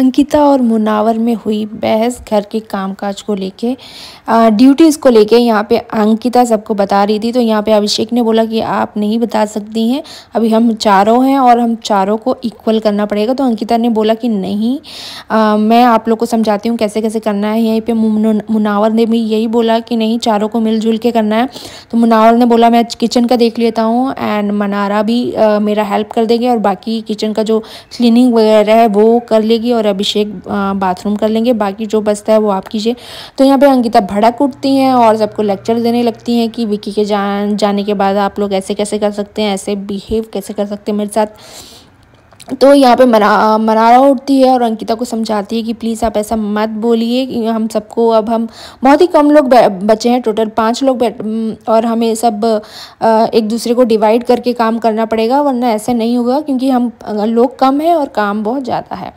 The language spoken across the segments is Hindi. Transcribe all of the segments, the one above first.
अंकिता और मुनावर में हुई बहस घर के कामकाज को लेके ड्यूटीज़ को लेके यहाँ पे अंकिता सबको बता रही थी तो यहाँ पे अभिषेक ने बोला कि आप नहीं बता सकती हैं अभी हम चारों हैं और हम चारों को इक्वल करना पड़ेगा तो अंकिता ने बोला कि नहीं आ, मैं आप लोग को समझाती हूँ कैसे कैसे करना है यहीं पर मुनावर ने भी यही बोला कि नहीं चारों को मिलजुल के करना है तो मुनावर ने बोला मैं किचन का देख लेता हूँ एंड मनारा भी आ, मेरा हेल्प कर देगी और बाकी किचन का जो क्लीनिंग वगैरह है वो कर लेगी और अभिषेक बाथरूम कर लेंगे बाकी जो बचता है वो आप कीजिए तो यहाँ पे अंकिता भड़क उठती हैं और सबको लेक्चर देने लगती हैं कि विकी के जान जाने के बाद आप लोग ऐसे कैसे कर सकते हैं ऐसे बिहेव कैसे कर सकते हैं मेरे साथ तो यहाँ पे मना मरारा उठती है और अंकिता को समझाती है कि प्लीज़ आप ऐसा मत बोलिए हम सबको अब हम बहुत ही कम लोग बचे हैं टोटल पाँच लोग और हमें सब एक दूसरे को डिवाइड करके काम करना पड़ेगा वरना ऐसा नहीं होगा क्योंकि हम लोग कम हैं और काम बहुत ज़्यादा है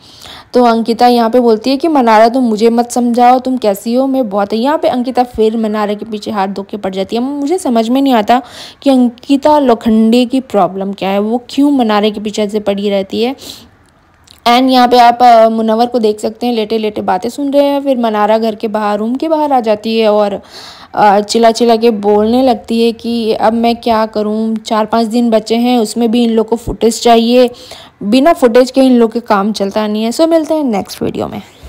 तो अंकिता यहाँ पे बोलती है कि मनारा तुम मुझे मत समझाओ तुम कैसी हो मैं बहुत है यहाँ पे अंकिता फिर मनारा के पीछे हाथ धो के पड़ जाती है मुझे समझ में नहीं आता कि अंकिता लोखंडे की प्रॉब्लम क्या है वो क्यों मनारे के पीछे ऐसे पड़ी रहती है एंड यहाँ पे आप मुनवर को देख सकते हैं लेटे लेटे बातें सुन रहे हैं फिर मनारा घर के बाहर रूम के बाहर आ जाती है और चिल्ला चिल्ला के बोलने लगती है कि अब मैं क्या करूँ चार पाँच दिन बचे हैं उसमें भी इन लोग को फुटेज चाहिए बिना फुटेज के इन लोग के काम चलता नहीं है सो मिलते हैं नेक्स्ट वीडियो में